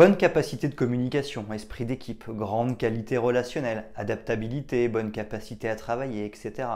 Bonne capacité de communication, esprit d'équipe, grande qualité relationnelle, adaptabilité, bonne capacité à travailler, etc.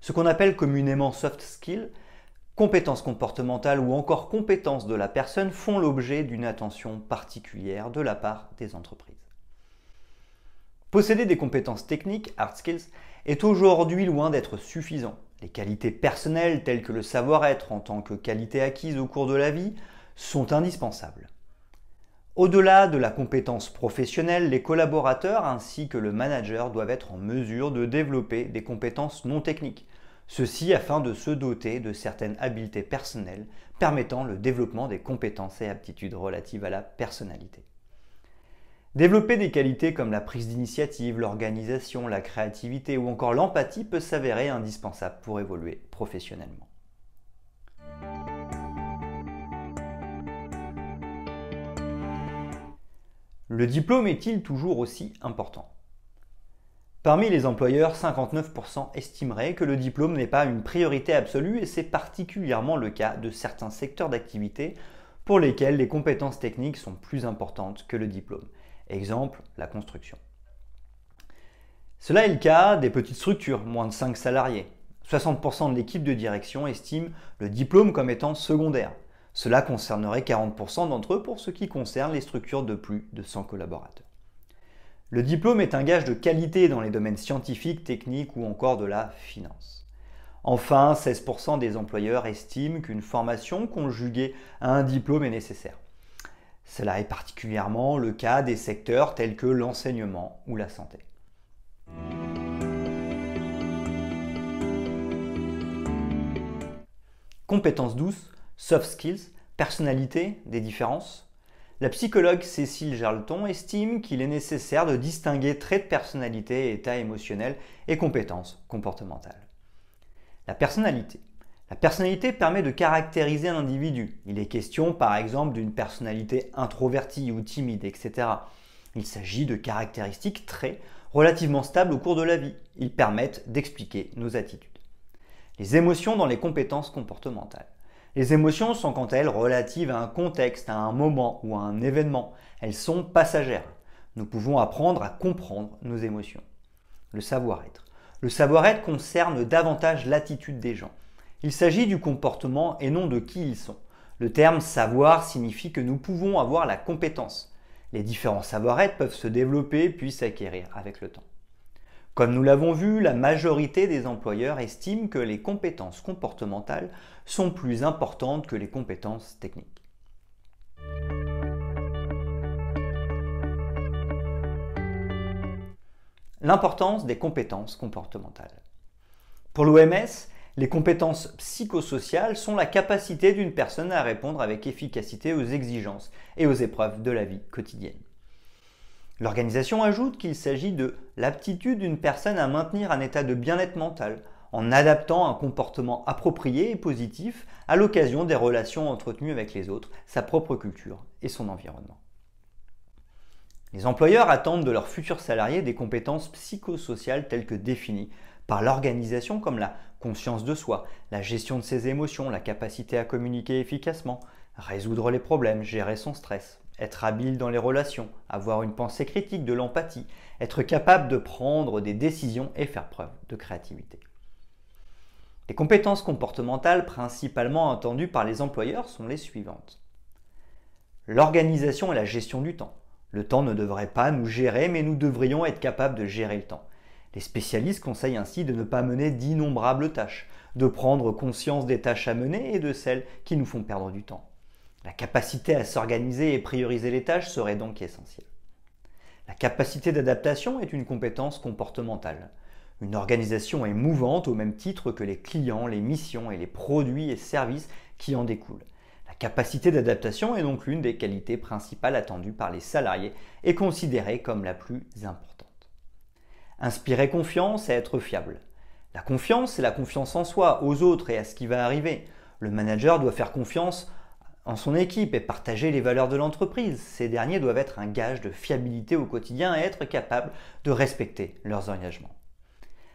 Ce qu'on appelle communément soft skills » compétences comportementales ou encore compétences de la personne font l'objet d'une attention particulière de la part des entreprises. Posséder des compétences techniques, hard skills, est aujourd'hui loin d'être suffisant. Les qualités personnelles telles que le savoir-être en tant que qualité acquise au cours de la vie sont indispensables. Au-delà de la compétence professionnelle, les collaborateurs ainsi que le manager doivent être en mesure de développer des compétences non techniques, ceci afin de se doter de certaines habiletés personnelles permettant le développement des compétences et aptitudes relatives à la personnalité. Développer des qualités comme la prise d'initiative, l'organisation, la créativité ou encore l'empathie peut s'avérer indispensable pour évoluer professionnellement. Le diplôme est-il toujours aussi important Parmi les employeurs, 59% estimeraient que le diplôme n'est pas une priorité absolue et c'est particulièrement le cas de certains secteurs d'activité pour lesquels les compétences techniques sont plus importantes que le diplôme. Exemple, la construction. Cela est le cas des petites structures, moins de 5 salariés. 60% de l'équipe de direction estime le diplôme comme étant secondaire. Cela concernerait 40% d'entre eux pour ce qui concerne les structures de plus de 100 collaborateurs. Le diplôme est un gage de qualité dans les domaines scientifiques, techniques ou encore de la finance. Enfin, 16% des employeurs estiment qu'une formation conjuguée à un diplôme est nécessaire. Cela est particulièrement le cas des secteurs tels que l'enseignement ou la santé. Compétences douces soft skills, personnalité, des différences. La psychologue Cécile Jarleton estime qu'il est nécessaire de distinguer traits de personnalité, état émotionnel et compétences comportementales. La personnalité. La personnalité permet de caractériser un individu. Il est question par exemple d'une personnalité introvertie ou timide, etc. Il s'agit de caractéristiques très relativement stables au cours de la vie. Ils permettent d'expliquer nos attitudes. Les émotions dans les compétences comportementales. Les émotions sont quant à elles relatives à un contexte, à un moment ou à un événement. Elles sont passagères. Nous pouvons apprendre à comprendre nos émotions. Le savoir-être. Le savoir-être concerne davantage l'attitude des gens. Il s'agit du comportement et non de qui ils sont. Le terme savoir signifie que nous pouvons avoir la compétence. Les différents savoir-être peuvent se développer puis s'acquérir avec le temps. Comme nous l'avons vu, la majorité des employeurs estiment que les compétences comportementales sont plus importantes que les compétences techniques. L'importance des compétences comportementales. Pour l'OMS, les compétences psychosociales sont la capacité d'une personne à répondre avec efficacité aux exigences et aux épreuves de la vie quotidienne. L'organisation ajoute qu'il s'agit de l'aptitude d'une personne à maintenir un état de bien-être mental en adaptant un comportement approprié et positif à l'occasion des relations entretenues avec les autres, sa propre culture et son environnement. Les employeurs attendent de leurs futurs salariés des compétences psychosociales telles que définies par l'organisation comme la conscience de soi, la gestion de ses émotions, la capacité à communiquer efficacement, résoudre les problèmes, gérer son stress être habile dans les relations, avoir une pensée critique, de l'empathie, être capable de prendre des décisions et faire preuve de créativité. Les compétences comportementales principalement attendues par les employeurs sont les suivantes. L'organisation et la gestion du temps. Le temps ne devrait pas nous gérer, mais nous devrions être capables de gérer le temps. Les spécialistes conseillent ainsi de ne pas mener d'innombrables tâches, de prendre conscience des tâches à mener et de celles qui nous font perdre du temps. La capacité à s'organiser et prioriser les tâches serait donc essentielle. La capacité d'adaptation est une compétence comportementale. Une organisation est mouvante au même titre que les clients, les missions et les produits et services qui en découlent. La capacité d'adaptation est donc l'une des qualités principales attendues par les salariés et considérée comme la plus importante. Inspirer confiance et être fiable. La confiance, c'est la confiance en soi, aux autres et à ce qui va arriver. Le manager doit faire confiance en son équipe et partager les valeurs de l'entreprise. Ces derniers doivent être un gage de fiabilité au quotidien et être capables de respecter leurs engagements.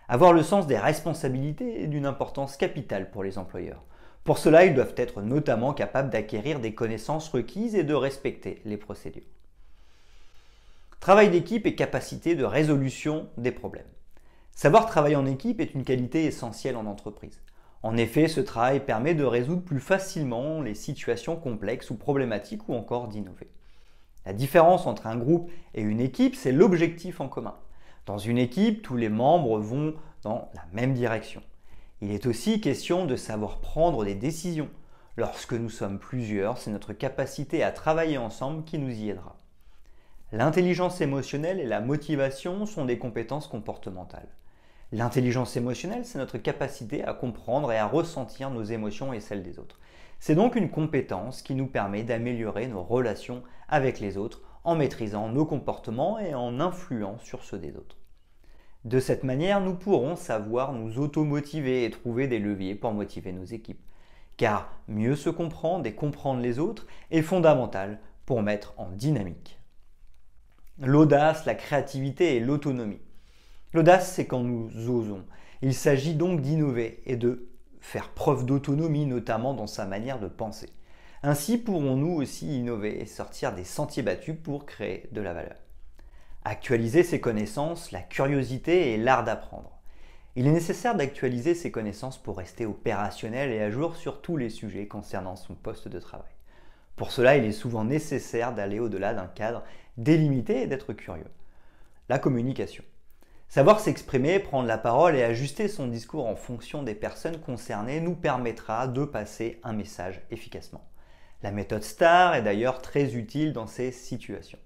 Avoir le sens des responsabilités est d'une importance capitale pour les employeurs. Pour cela, ils doivent être notamment capables d'acquérir des connaissances requises et de respecter les procédures. Travail d'équipe et capacité de résolution des problèmes. Savoir travailler en équipe est une qualité essentielle en entreprise. En effet, ce travail permet de résoudre plus facilement les situations complexes ou problématiques ou encore d'innover. La différence entre un groupe et une équipe, c'est l'objectif en commun. Dans une équipe, tous les membres vont dans la même direction. Il est aussi question de savoir prendre des décisions. Lorsque nous sommes plusieurs, c'est notre capacité à travailler ensemble qui nous y aidera. L'intelligence émotionnelle et la motivation sont des compétences comportementales. L'intelligence émotionnelle, c'est notre capacité à comprendre et à ressentir nos émotions et celles des autres. C'est donc une compétence qui nous permet d'améliorer nos relations avec les autres en maîtrisant nos comportements et en influant sur ceux des autres. De cette manière, nous pourrons savoir nous automotiver et trouver des leviers pour motiver nos équipes. Car mieux se comprendre et comprendre les autres est fondamental pour mettre en dynamique. L'audace, la créativité et l'autonomie. L'audace, c'est quand nous osons. Il s'agit donc d'innover et de faire preuve d'autonomie, notamment dans sa manière de penser. Ainsi pourrons-nous aussi innover et sortir des sentiers battus pour créer de la valeur. Actualiser ses connaissances, la curiosité et l'art d'apprendre. Il est nécessaire d'actualiser ses connaissances pour rester opérationnel et à jour sur tous les sujets concernant son poste de travail. Pour cela, il est souvent nécessaire d'aller au-delà d'un cadre délimité et d'être curieux. La communication. Savoir s'exprimer, prendre la parole et ajuster son discours en fonction des personnes concernées nous permettra de passer un message efficacement. La méthode STAR est d'ailleurs très utile dans ces situations.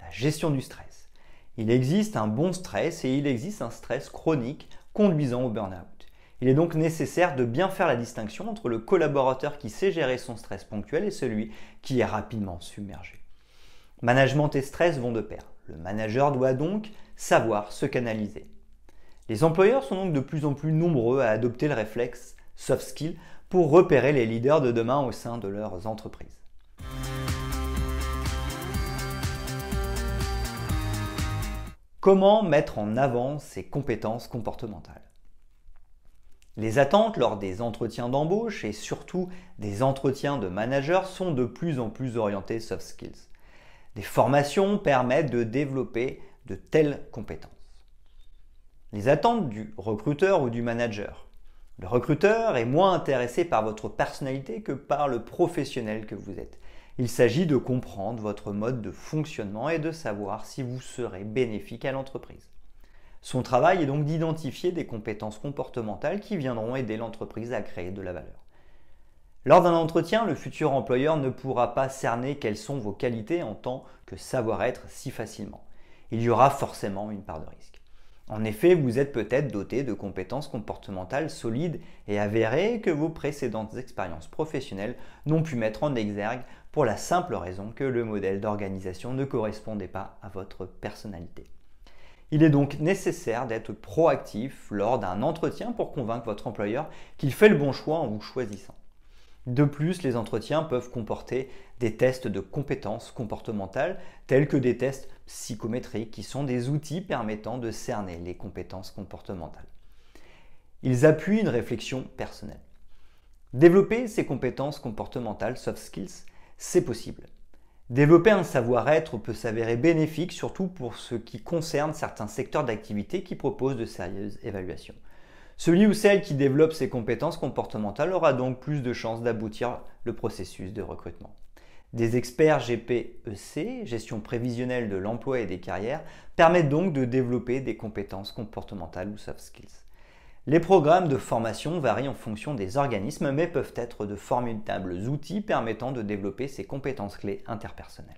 La gestion du stress. Il existe un bon stress et il existe un stress chronique conduisant au burn-out. Il est donc nécessaire de bien faire la distinction entre le collaborateur qui sait gérer son stress ponctuel et celui qui est rapidement submergé. Management et stress vont de pair. Le manager doit donc savoir se canaliser. Les employeurs sont donc de plus en plus nombreux à adopter le réflexe soft skill pour repérer les leaders de demain au sein de leurs entreprises. Comment mettre en avant ces compétences comportementales Les attentes lors des entretiens d'embauche et surtout des entretiens de managers sont de plus en plus orientées soft skills. Des formations permettent de développer de telles compétences. Les attentes du recruteur ou du manager. Le recruteur est moins intéressé par votre personnalité que par le professionnel que vous êtes. Il s'agit de comprendre votre mode de fonctionnement et de savoir si vous serez bénéfique à l'entreprise. Son travail est donc d'identifier des compétences comportementales qui viendront aider l'entreprise à créer de la valeur. Lors d'un entretien, le futur employeur ne pourra pas cerner quelles sont vos qualités en tant que savoir-être si facilement il y aura forcément une part de risque. En effet, vous êtes peut-être doté de compétences comportementales solides et avérées que vos précédentes expériences professionnelles n'ont pu mettre en exergue pour la simple raison que le modèle d'organisation ne correspondait pas à votre personnalité. Il est donc nécessaire d'être proactif lors d'un entretien pour convaincre votre employeur qu'il fait le bon choix en vous choisissant. De plus, les entretiens peuvent comporter des tests de compétences comportementales, tels que des tests psychométriques, qui sont des outils permettant de cerner les compétences comportementales. Ils appuient une réflexion personnelle. Développer ses compétences comportementales, soft skills, c'est possible. Développer un savoir-être peut s'avérer bénéfique, surtout pour ce qui concerne certains secteurs d'activité qui proposent de sérieuses évaluations. Celui ou celle qui développe ses compétences comportementales aura donc plus de chances d'aboutir le processus de recrutement. Des experts GPEC, gestion prévisionnelle de l'emploi et des carrières, permettent donc de développer des compétences comportementales ou soft skills. Les programmes de formation varient en fonction des organismes, mais peuvent être de formidables outils permettant de développer ces compétences clés interpersonnelles.